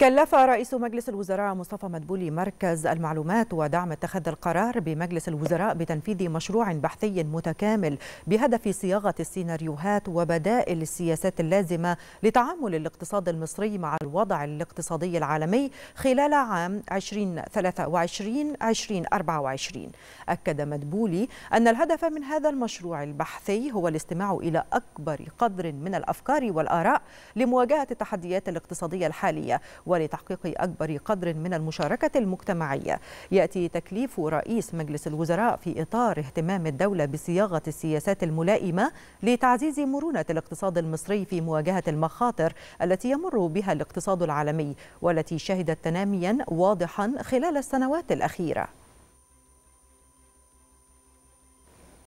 كلف رئيس مجلس الوزراء مصطفى مدبولي مركز المعلومات ودعم اتخاذ القرار بمجلس الوزراء بتنفيذ مشروع بحثي متكامل بهدف صياغه السيناريوهات وبدائل السياسات اللازمه لتعامل الاقتصاد المصري مع الوضع الاقتصادي العالمي خلال عام 2023 2024 اكد مدبولي ان الهدف من هذا المشروع البحثي هو الاستماع الى اكبر قدر من الافكار والاراء لمواجهه التحديات الاقتصاديه الحاليه ولتحقيق أكبر قدر من المشاركة المجتمعية يأتي تكليف رئيس مجلس الوزراء في إطار اهتمام الدولة بصياغة السياسات الملائمة لتعزيز مرونة الاقتصاد المصري في مواجهة المخاطر التي يمر بها الاقتصاد العالمي والتي شهدت تناميا واضحا خلال السنوات الأخيرة